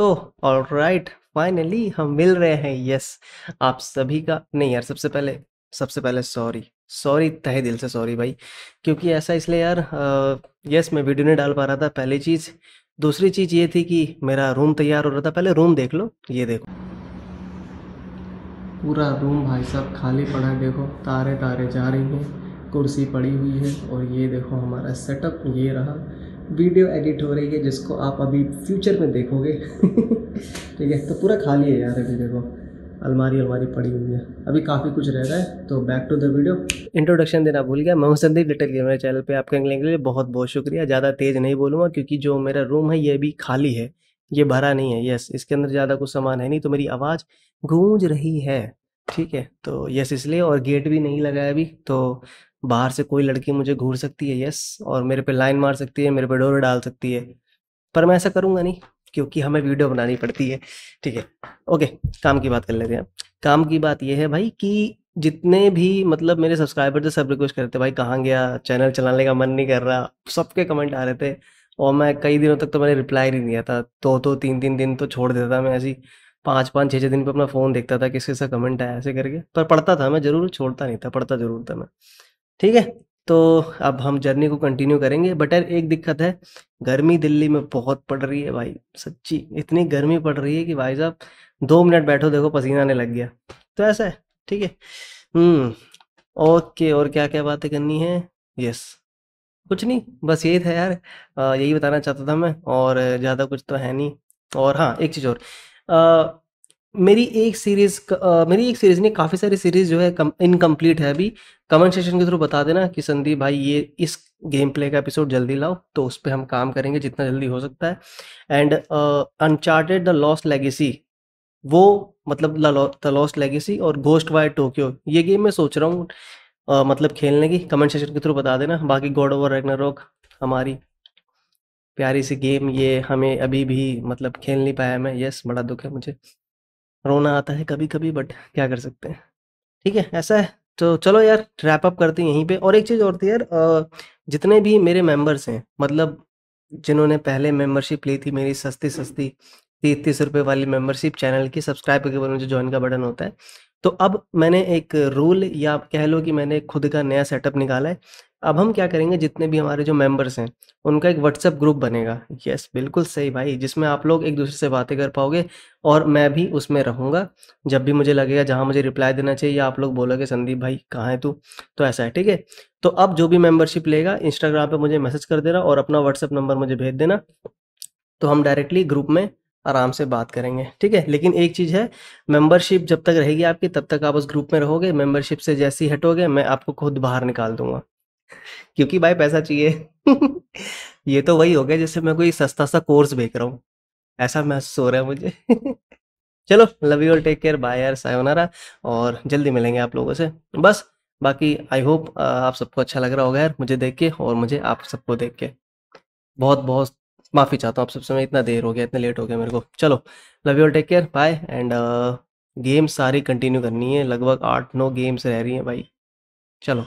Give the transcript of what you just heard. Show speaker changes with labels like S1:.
S1: तो all right finally हम मिल रहे हैं यस yes, आप सभी का नहीं यार सबसे पहले सबसे पहले सॉरी सॉरी तहे दिल से सॉरी भाई क्योंकि ऐसा इसलिए यार यस मैं वीडियो नहीं डाल पा रहा था पहली चीज़ दूसरी चीज़ ये थी कि मेरा रूम तैयार हो रहा था पहले रूम देख लो ये देखो पूरा रूम भाई साहब खाली पड़ा देखो तारे तारे जा रही हैं कुर्सी पड़ी हुई है और ये देखो हमारा सेटअप ये रहा वीडियो एडिट हो रही है जिसको आप अभी फ्यूचर में देखोगे ठीक है तो पूरा खाली है यार अभी देखो अलमारी अलमारी पड़ी हुई है अभी काफ़ी कुछ रह रहा है तो back to the video introduction देना भूल गया मैं संदीप लिटिल गेमर चैनल पे आपके अंगले के लिए बहुत बहुत शुक्रिया ज़्यादा तेज़ नहीं बोलूँगा क्योंकि जो मेरा रूम है ये भी खाली है ये भरा नहीं है यस इसके अंदर ज़्यादा कुछ सामान है नहीं तो मेरी आवाज़ गूंज रही है ठीक है तो यस इसलिए और गेट भी नहीं लगा है अभी तो बाहर से कोई लड़की मुझे घूर सकती है यस और मेरे पे लाइन मार सकती है मेरे पे डोर डाल सकती है पर मैं ऐसा करूंगा नहीं क्योंकि हमें वीडियो बनानी पड़ती है ठीक है ओके काम की बात कर लेते हैं काम की बात यह है भाई कि जितने भी मतलब मेरे सब्सक्राइबर थे सब रिक्वेस्ट करते भाई कहाँ गया चैनल चलाने का मन नहीं कर रहा सबके कमेंट आ रहे थे और मैं कई दिनों तक तो मैंने रिप्लाई नहीं दिया था तो तो तीन तीन दिन तो छोड़ देता था मैं ऐसी पाँच पाँच छः छः दिन पे अपना फ़ोन देखता था किसके सा कमेंट आया ऐसे करके पर पढ़ता था मैं ज़रूर छोड़ता नहीं था पढ़ता ज़रूर था मैं ठीक है तो अब हम जर्नी को कंटिन्यू करेंगे बट यार एक दिक्कत है गर्मी दिल्ली में बहुत पड़ रही है भाई सच्ची इतनी गर्मी पड़ रही है कि भाई साहब दो मिनट बैठो देखो पसीना आने लग गया तो ऐसा है ठीक है हम्म ओके और क्या क्या बातें करनी है यस कुछ नहीं बस यही था यार यही बताना चाहता था मैं और ज़्यादा कुछ तो है नहीं और हाँ एक चीज़ और मेरी एक सीरीज मेरी एक सीरीज नहीं काफ़ी सारी सीरीज जो है इनकम्प्लीट है अभी कमेंट सेशन के थ्रू बता देना कि संदीप भाई ये इस गेम प्ले का एपिसोड जल्दी लाओ तो उस पर हम काम करेंगे जितना जल्दी हो सकता है and Uncharted the Lost Legacy वो मतलब द लॉस्ट लेगेसी और घोस्ट वाई टोक्यो ये गेम मैं सोच रहा हूँ मतलब खेलने की कमेंट सेशन के थ्रू बता देना बाकी गॉड ओवर रॉक हमारी प्यारी सी गेम ये हमें अभी भी मतलब खेल नहीं पाया मैं यस बड़ा दुख है मुझे रोना आता है कभी कभी बट क्या कर सकते हैं ठीक है ऐसा है तो चलो यार रैप अप करते हैं यहीं पे और एक चीज़ और थी यार जितने भी मेरे मेंबर्स हैं मतलब जिन्होंने पहले मेंबरशिप ली थी मेरी सस्ती सस्ती तीस तीस रुपये वाली मेंबरशिप चैनल की सब्सक्राइब करके ऊपर मुझे ज्वाइन का बटन होता है तो अब मैंने एक रूल या आप कह लो कि मैंने खुद का नया सेटअप निकाला है अब हम क्या करेंगे जितने भी हमारे जो मेंबर्स हैं उनका एक व्हाट्सएप ग्रुप बनेगा यस बिल्कुल सही भाई जिसमें आप लोग एक दूसरे से बातें कर पाओगे और मैं भी उसमें रहूँगा जब भी मुझे लगेगा जहाँ मुझे रिप्लाई देना चाहिए या आप लोग बोलोगे संदीप भाई कहाँ है तू तो ऐसा है ठीक है तो अब जो भी मेंबरशिप लेगा इंस्टाग्राम पर मुझे मैसेज कर देना और अपना व्हाट्सअप नंबर मुझे भेज देना तो हम डायरेक्टली ग्रुप में आराम से बात करेंगे ठीक है लेकिन एक चीज़ है मेंबरशिप जब तक रहेगी आपकी तब तक आप उस ग्रुप में रहोगे मेंबरशिप से जैसे ही हटोगे मैं आपको खुद बाहर निकाल दूंगा क्योंकि भाई पैसा चाहिए ये तो वही हो गया जैसे मैं कोई सस्ता सा कोर्स बेच रहा हूँ ऐसा महसूस हो रहा है मुझे चलो love you all take care bye यार सायोनारा और जल्दी मिलेंगे आप लोगों से बस बाकी आई होप आप सबको अच्छा लग रहा होगा यार मुझे देख के और मुझे आप सबको देख के बहुत बहुत माफ़ी चाहता हूँ आप सब समय इतना देर हो गया इतना लेट हो गया मेरे को चलो love you take care bye and game सारी कंटिन्यू करनी है लगभग आठ नौ गेम्स रह रही हैं भाई चलो